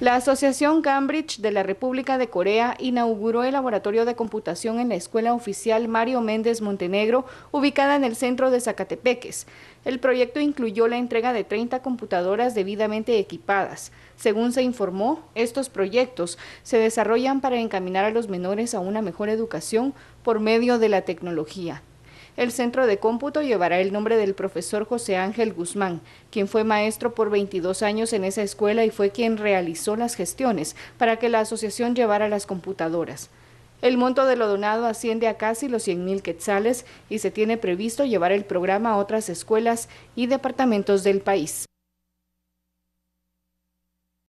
La Asociación Cambridge de la República de Corea inauguró el laboratorio de computación en la Escuela Oficial Mario Méndez Montenegro, ubicada en el centro de Zacatepeques. El proyecto incluyó la entrega de 30 computadoras debidamente equipadas. Según se informó, estos proyectos se desarrollan para encaminar a los menores a una mejor educación por medio de la tecnología. El centro de cómputo llevará el nombre del profesor José Ángel Guzmán, quien fue maestro por 22 años en esa escuela y fue quien realizó las gestiones para que la asociación llevara las computadoras. El monto de lo donado asciende a casi los 100 mil quetzales y se tiene previsto llevar el programa a otras escuelas y departamentos del país.